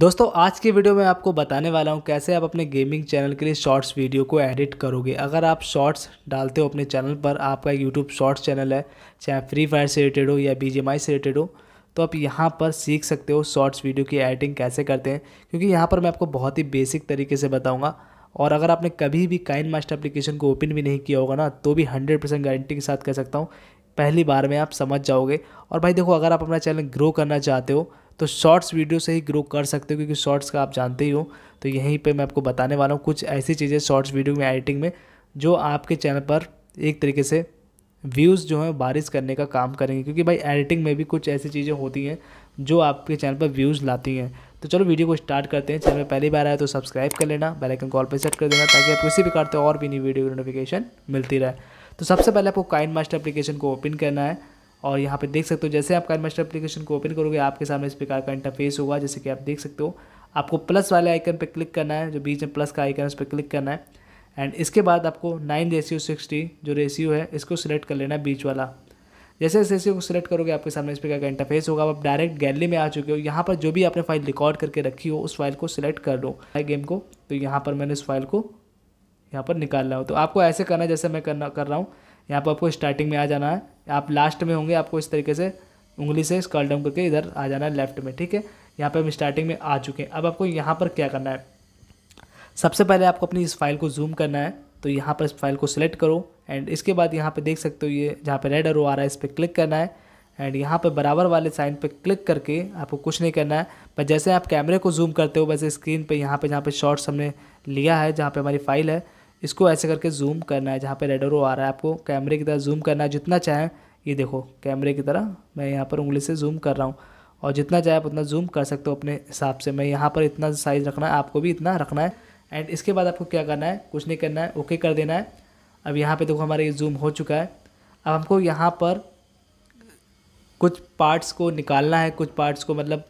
दोस्तों आज के वीडियो में आपको बताने वाला हूं कैसे आप अपने गेमिंग चैनल के लिए शॉर्ट्स वीडियो को एडिट करोगे अगर आप शॉर्ट्स डालते हो अपने चैनल पर आपका यूट्यूब शॉर्ट्स चैनल है चाहे फ्री फायर से रिलेटेड हो या बी से रिलेटेड हो तो आप यहाँ पर सीख सकते हो शॉर्ट्स वीडियो की एडिटिंग कैसे करते हैं क्योंकि यहाँ पर मैं आपको बहुत ही बेसिक तरीके से बताऊँगा और अगर आपने कभी भी काइन मास्टर अप्लीकेशन को ओपन भी नहीं किया होगा ना तो भी हंड्रेड परसेंट गारंटी के साथ कह सकता हूँ पहली बार में आप समझ जाओगे और भाई देखो अगर आप अपना चैनल ग्रो करना चाहते हो तो शॉर्ट्स वीडियो से ही ग्रो कर सकते हो क्योंकि शॉर्ट्स का आप जानते ही हो तो यहीं पे मैं आपको बताने वाला हूँ कुछ ऐसी चीज़ें शॉर्ट्स वीडियो में एडिटिंग में जो आपके चैनल पर एक तरीके से व्यूज़ जो है बारिश करने का काम करेंगे क्योंकि भाई एडिटिंग में भी कुछ ऐसी चीज़ें होती हैं जो आपके चैनल पर व्यूज़ लाती हैं तो चलो वीडियो को स्टार्ट करते हैं चैनल में पहली बार आया तो सब्सक्राइब कर लेना बेल आइकन कॉल पर सेट कर देना ताकि आप किसी भी प्रकार और भी नई वीडियो की नोटिफिकेशन मिलती रहे तो सबसे पहले आपको काइन मास्टर एप्लीकेशन को ओपन करना है और यहाँ पे देख सकते हो जैसे आप काइनमास्टर एप्लीकेशन को ओपन करोगे आपके सामने इस प्रकार का इंटरफेस होगा जैसे कि आप देख सकते हो आपको प्लस वाले आइकन पर क्लिक करना है जो बीच में प्लस का आइकन उस पर क्लिक करना है एंड इसके बाद आपको नाइन रेशियो सिक्सटी जो रेशियो है इसको सिलेक्ट कर लेना है बीच वाला जैसे इस रेशियो को सिलेक्ट करोगे आपके सामने इस प्रकार का इंटरफेस होगा आप डायरेक्ट गैलरी में आ चुके हो यहाँ पर जो भी आपने फाइल रिकॉर्ड करके रखी हो उस फाइल को सिलेक्ट कर लो गेम को तो यहाँ पर मैंने उस फाइल को यहाँ पर निकालना हो तो आपको ऐसे करना है जैसे मैं करना कर रहा हूँ यहाँ पर आपको स्टार्टिंग में आ जाना है आप लास्ट में होंगे आपको इस तरीके से उंगली से स्कर्ल डाउन करके इधर आ जाना है लेफ्ट में ठीक है यहाँ पे हम स्टार्टिंग में आ चुके हैं अब आपको यहाँ पर क्या करना है सबसे पहले आपको अपनी इस फाइल को जूम करना है तो यहाँ पर इस फाइल को सिलेक्ट करो एंड इसके बाद यहाँ पे देख सकते हो ये जहाँ पे रेड और आ रहा है इस पर क्लिक करना है एंड यहाँ पे बराबर वाले साइन पे क्लिक करके आपको कुछ नहीं करना है पर जैसे आप कैमरे को जूम करते हो वैसे स्क्रीन पर यहाँ पर जहाँ पर शॉर्ट्स हमने लिया है जहाँ पर हमारी फाइल है इसको ऐसे करके जूम करना है जहाँ पे रेडरो आ रहा है आपको कैमरे की तरह जूम करना है जितना चाहें ये देखो कैमरे की तरह मैं यहाँ पर उंगली से जूम कर रहा हूँ और जितना चाहे आप उतना जूम कर सकते हो अपने हिसाब से मैं यहाँ पर इतना साइज़ रखना है आपको भी इतना रखना है एंड इसके बाद आपको क्या करना है कुछ नहीं करना है ओके कर देना है अब यहाँ पर देखो हमारा ये जूम हो चुका है अब हमको यहाँ पर कुछ पार्ट्स को निकालना है कुछ पार्ट्स को मतलब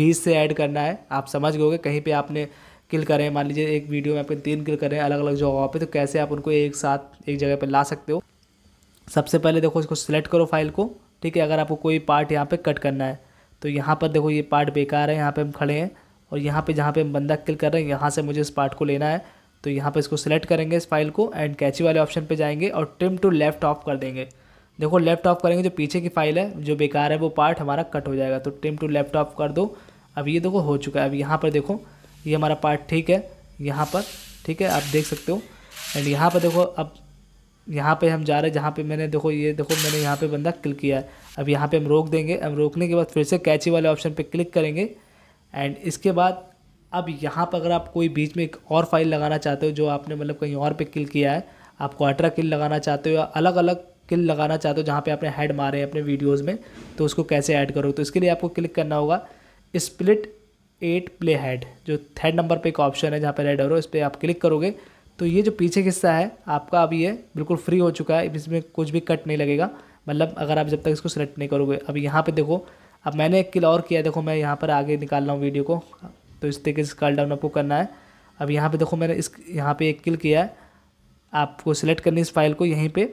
बीस से ऐड करना है आप समझ गए कहीं पे आपने किल करें मान लीजिए एक वीडियो में आपके तीन किल करें अलग अलग जगहों पर तो कैसे आप उनको एक साथ एक जगह पर ला सकते हो सबसे पहले देखो इसको सिलेक्ट करो फाइल को ठीक है अगर आपको कोई पार्ट यहाँ पे कट करना है तो यहाँ पर देखो ये पार्ट बेकार है यहाँ पे हम खड़े हैं और यहाँ पे जहाँ पे हम बंदा किल कर रहे हैं यहाँ से मुझे इस पार्ट को लेना है तो यहाँ पे इसको सेलेक्ट करेंगे इस फाइल को एंड कैची वाले ऑप्शन पे जाएंगे और ट्रिम टू लेफ्ट ऑफ कर देंगे देखो लेफ्ट ऑफ करेंगे जो पीछे की फाइल है जो बेकार है वो पार्ट हमारा कट हो जाएगा तो ट्रिम टू लेफ्ट ऑफ कर दो अब ये देखो हो चुका है अब यहाँ पर देखो ये हमारा पार्ट ठीक है यहाँ पर ठीक है आप देख सकते हो एंड यहाँ पर देखो अब यहाँ पे हम जा रहे हैं जहाँ पे मैंने देखो ये देखो मैंने यहाँ पे बंदा क्लिक किया है अब यहाँ पे हम रोक देंगे हम रोकने के बाद फिर से कैची वाले ऑप्शन पे क्लिक करेंगे एंड इसके बाद अब यहाँ पर अगर आप कोई बीच में एक और फाइल लगाना चाहते हो जो आपने मतलब कहीं और पे क्लिक किया है आप क्वार्टर किल लगाना चाहते हो या अलग अलग किल लगाना चाहते हो जहाँ पर आपने हेड मारे हैं अपने वीडियोज़ में तो उसको कैसे ऐड करो तो इसके लिए आपको क्लिक करना होगा स्प्लिट एट प्ले हेड जो थर्ड नंबर पे एक ऑप्शन है जहाँ पे रेड और इस पर आप क्लिक करोगे तो ये जो पीछे हिस्सा है आपका अब ये बिल्कुल फ्री हो चुका है इसमें कुछ भी कट नहीं लगेगा मतलब अगर आप जब तक इसको सेलेक्ट नहीं करोगे अब यहाँ पे देखो अब मैंने एक किल और किया देखो मैं यहाँ पर आगे निकाल रहा हूँ वीडियो को तो इस तरीके से कॉल डाउन आपको करना है अब यहाँ पर देखो मैंने इस यहाँ पर एक किल किया है आपको सिलेक्ट करनी इस फाइल को यहीं पर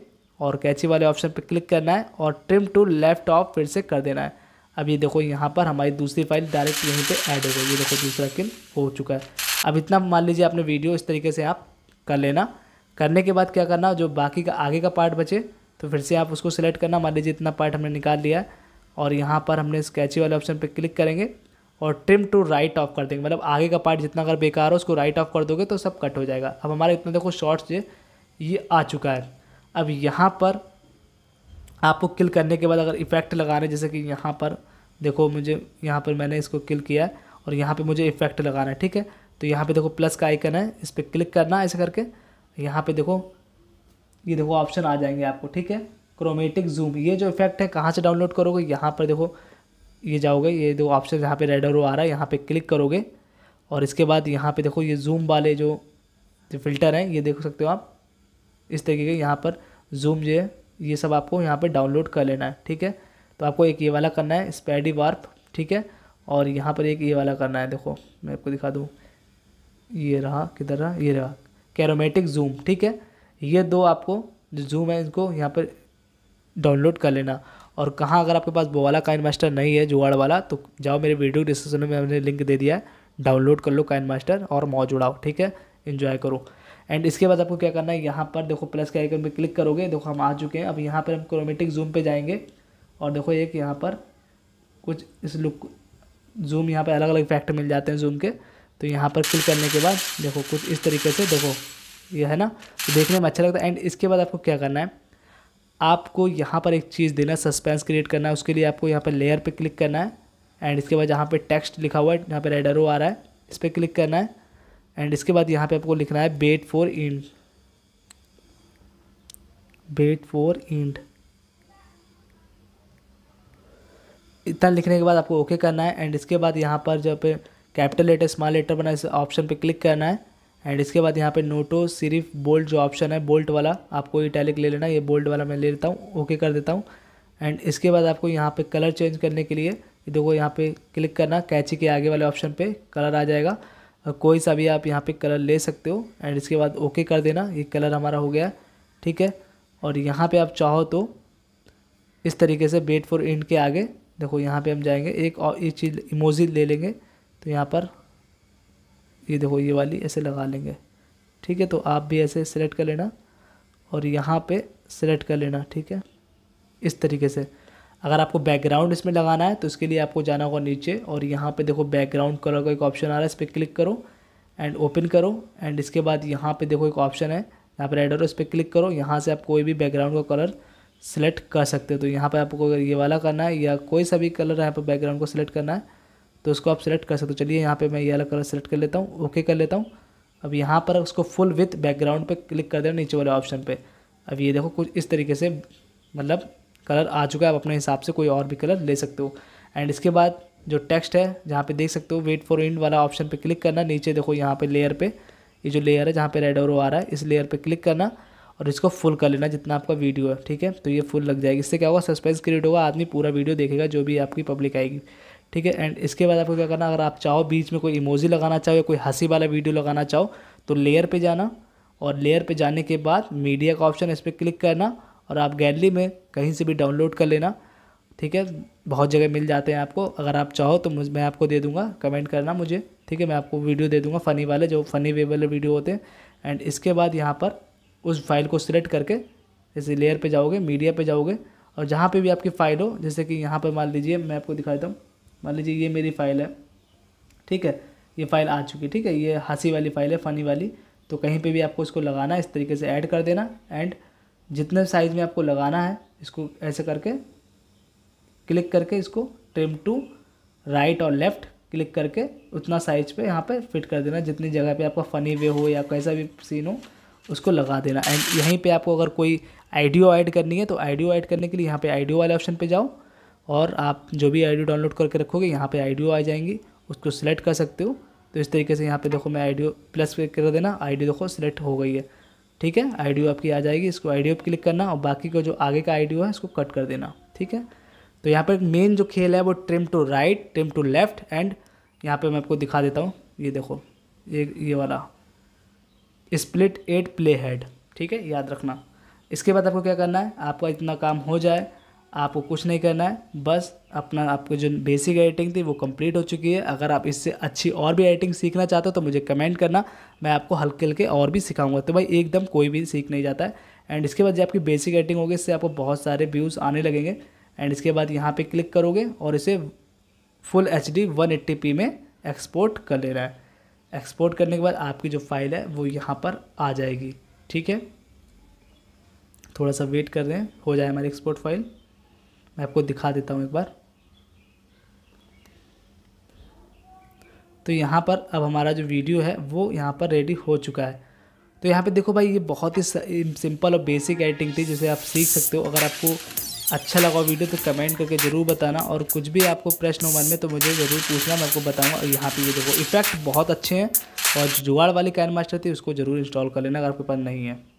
और कैची वाले ऑप्शन पर क्लिक करना है और ट्रिम टू लेफ्ट ऑफ फिर से कर देना है अब ये देखो यहाँ पर हमारी दूसरी फाइल डायरेक्ट यहीं पे ऐड हो गई ये देखो दूसरा किल हो चुका है अब इतना मान लीजिए आपने वीडियो इस तरीके से आप कर लेना करने के बाद क्या करना जो बाकी का आगे का पार्ट बचे तो फिर से आप उसको सिलेक्ट करना मान लीजिए इतना पार्ट हमने निकाल लिया और यहाँ पर हमने स्केची वाले ऑप्शन पर क्लिक करेंगे और ट्रिम टू राइट ऑफ कर देंगे मतलब आगे का पार्ट जितना अगर बेकार हो उसको राइट ऑफ कर दोगे तो सब कट हो जाएगा अब हमारा इतना देखो शॉर्ट्स ये आ चुका है अब यहाँ पर आपको किल करने के बाद अगर इफ़ेक्ट लगा रहे हैं जैसे कि यहाँ पर देखो मुझे यहाँ पर मैंने इसको किल किया है और यहाँ पे मुझे इफ़ेक्ट लगाना है ठीक है तो यहाँ पे देखो प्लस का आइकन है इस पर क्लिक करना ऐसे करके यहाँ पे देखो ये देखो ऑप्शन आ जाएंगे आपको ठीक है क्रोमेटिक जूम ये जो इफेक्ट है कहाँ से डाउनलोड करोगे यहाँ पर देखो ये जाओगे ये दो ऑप्शन यहाँ पे रेड और आ रहा है यहाँ पे क्लिक करोगे और इसके बाद यहाँ पे देखो ये जूम वाले जो, जो फिल्टर हैं ये देख सकते हो आप इस तरीके के यहाँ पर जूम जो है ये सब आपको यहाँ पे डाउनलोड कर लेना है ठीक है तो आपको एक ये वाला करना है स्पैडी वार्प ठीक है और यहाँ पर एक ये वाला करना है देखो मैं आपको दिखा दूँ ये रहा किधर रहा ये रहा कैरोमेटिक जूम ठीक है ये दो आपको जो जूम है इनको यहाँ पर डाउनलोड कर लेना और कहाँ अगर आपके पास वो वाला काइन मास्टर नहीं है जुआड़ वाला तो जाओ मेरे वीडियो डिस्क्रिप्शन में मैंने लिंक दे दिया है डाउनलोड कर लो काइन मास्टर और मौज उड़ाओ ठीक है इन्जॉय करो एंड इसके बाद आपको क्या करना है यहाँ पर देखो प्लस के आइकन पर क्लिक करोगे देखो हम आ चुके हैं अब यहाँ पर हम क्रोमेटिक जूम पे जाएंगे और देखो एक यहाँ पर कुछ इस लुक जूम यहाँ पर अलग अलग इफेक्ट मिल जाते हैं जूम के तो यहाँ पर क्लिक करने के बाद देखो कुछ इस तरीके से देखो यह है ना तो देखने में अच्छा लगता है एंड इसके बाद आपको क्या करना है आपको यहाँ पर एक चीज़ देना है सस्पेंस क्रिएट करना है उसके लिए आपको यहाँ पर लेयर पे क्लिक करना है एंड इसके बाद यहाँ पे टेक्स्ट लिखा हुआ है यहाँ पे रेडरो आ रहा है इस पर क्लिक करना है एंड इसके बाद यहाँ पे आपको लिखना है wait for end wait for end इतना लिखने के बाद आपको ओके okay करना है एंड इसके बाद यहाँ पर जो पे कैपिटल लेटर स्मॉल लेटर बना इस ऑप्शन पे क्लिक करना है एंड इसके बाद यहाँ पे नोटो सिर्फ बोल्ट जो ऑप्शन है बोल्ट वाला आपको इटैलिक ले लेना ये बोल्ट वाला मैं ले लेता हूँ ओके कर देता हूँ एंड इसके बाद आपको यहाँ पे कलर चेंज करने के लिए देखो यहाँ पे क्लिक करना कैची के आगे वाले ऑप्शन पे कलर आ जाएगा कोई सा भी आप यहाँ पे कलर ले सकते हो एंड इसके बाद ओके कर देना ये कलर हमारा हो गया ठीक है और यहाँ पे आप चाहो तो इस तरीके से बेट फॉर इंड के आगे देखो यहाँ पे हम जाएंगे एक और ये चीज़ इमोजी ले लेंगे तो यहाँ पर ये देखो ये वाली ऐसे लगा लेंगे ठीक है तो आप भी ऐसे सेलेक्ट कर लेना और यहाँ पर सेलेक्ट कर लेना ठीक है इस तरीके से अगर आपको बैकग्राउंड इसमें लगाना है तो इसके लिए आपको जाना होगा नीचे और यहाँ पे देखो बैकग्राउंड कलर का एक ऑप्शन आ रहा है इस पर क्लिक करो एंड ओपन करो एंड इसके बाद यहाँ पे देखो एक ऑप्शन है यहाँ पर एड और इस पर क्लिक करो यहाँ से आप कोई भी बैकग्राउंड का कलर सेलेक्ट कर सकते हो तो यहाँ पर आपको अगर ये वाला करना है या कोई सा भी कलर यहाँ पर बैकग्राउंड को सिलेक्ट करना है तो उसको आप सेलेक्ट कर सकते हो चलिए यहाँ पर मैं ये वाला कलर सेलेक्ट कर लेता हूँ ओके कर लेता हूँ अब यहाँ पर उसको फुल विथ बैकग्राउंड पर क्लिक कर देना नीचे वाले ऑप्शन पर अब ये देखो कुछ इस तरीके से मतलब कलर आ चुका है आप अपने हिसाब से कोई और भी कलर ले सकते हो एंड इसके बाद जो टेक्स्ट है जहाँ पे देख सकते हो वेट फॉर इंड वाला ऑप्शन पे क्लिक करना नीचे देखो यहाँ पे लेयर पे ये जो लेयर है जहाँ पे रेड और आ रहा है इस लेयर पे क्लिक करना और इसको फुल कर लेना जितना आपका वीडियो है ठीक है तो ये फुल लग जाएगी इससे क्या होगा सस्पेंस क्रिएट होगा आदमी पूरा वीडियो देखेगा जो भी आपकी पब्लिक आएगी ठीक है एंड इसके बाद आपको क्या करना अगर आप चाहो बीच में कोई इमोजी लगाना चाहो या कोई हंसी वाला वीडियो लगाना चाहो तो लेयर पर जाना और लेयर पर जाने के बाद मीडिया का ऑप्शन इस पर क्लिक करना और आप गैलरी में कहीं से भी डाउनलोड कर लेना ठीक है बहुत जगह मिल जाते हैं आपको अगर आप चाहो तो मुझ मैं आपको दे दूंगा कमेंट करना मुझे ठीक है मैं आपको वीडियो दे दूंगा फ़नी वाले जो फ़नी वे वाले वीडियो होते हैं एंड इसके बाद यहाँ पर उस फाइल को सिलेक्ट करके जैसे लेयर पे जाओगे मीडिया पे जाओगे और जहाँ पे भी आपकी फ़ाइल हो जैसे कि यहाँ पर मान लीजिए मैं आपको दिखा देता हूँ मान लीजिए ये मेरी फ़ाइल है ठीक है ये फ़ाइल आ चुकी ठीक है ये हंसी वाली फ़ाइल है फ़नी वाली तो कहीं पर भी आपको इसको लगाना इस तरीके से ऐड कर देना एंड जितने साइज़ में आपको लगाना है इसको ऐसे करके क्लिक करके इसको ट्रिम टू राइट और लेफ़्ट क्लिक करके उतना साइज पे यहाँ पे फिट कर देना जितनी जगह पे आपका फ़नी वे हो या कैसा भी सीन हो उसको लगा देना एंड यहीं पे आपको अगर कोई आइडियो ऐड करनी है तो आइडियो ऐड करने के लिए यहाँ पे आइडियो वाले ऑप्शन पे जाओ और आप जो भी आइडियो डाउनलोड करके रखोगे यहाँ पे आइडियो आ जाएंगी उसको सिलेक्ट कर सकते हो तो इस तरीके से यहाँ पर देखो मैं आइडियो प्लस पे कर देना आइडियो देखो सिलेक्ट हो गई है ठीक है आईडियो आपकी आ जाएगी इसको आईडियो पर क्लिक करना और बाकी का जो आगे का आईडियो है इसको कट कर देना ठीक है तो यहाँ पर मेन जो खेल है वो trim to right trim to left and यहाँ पे मैं आपको दिखा देता हूँ ये देखो ये ये वाला स्प्लिट एट प्ले हेड ठीक है याद रखना इसके बाद आपको क्या करना है आपका इतना काम हो जाए आपको कुछ नहीं करना है बस अपना आपको जो बेसिक एडिटिंग थी वो कंप्लीट हो चुकी है अगर आप इससे अच्छी और भी एडिटिंग सीखना चाहते हो तो मुझे कमेंट करना मैं आपको हल्के हल्के और भी सिखाऊंगा तो भाई एकदम कोई भी सीख नहीं जाता है एंड इसके बाद जब आपकी बेसिक एडिटिंग होगी इससे आपको बहुत सारे व्यूज़ आने लगेंगे एंड इसके बाद यहाँ पर क्लिक करोगे और इसे फुल एच डी में एक्सपोर्ट कर लेना है एक्सपोर्ट करने के बाद आपकी जो फाइल है वो यहाँ पर आ जाएगी ठीक है थोड़ा सा वेट कर रहे हैं हो जाए हमारी एक्सपोर्ट फाइल मैं आपको दिखा देता हूँ एक बार तो यहाँ पर अब हमारा जो वीडियो है वो यहाँ पर रेडी हो चुका है तो यहाँ पे देखो भाई ये बहुत ही सिंपल और बेसिक एडिटिंग थी जिसे आप सीख सकते हो अगर आपको अच्छा लगा वीडियो तो कमेंट करके ज़रूर बताना और कुछ भी आपको प्रश्न हो मन में तो मुझे ज़रूर पूछना मैं आपको बताऊँगा और यहाँ पे ये देखो इफेक्ट बहुत अच्छे हैं और जुगाड़ वाली कैन मास्टर थी उसको ज़रूर इंस्टॉल कर लेना अगर आपके पास नहीं है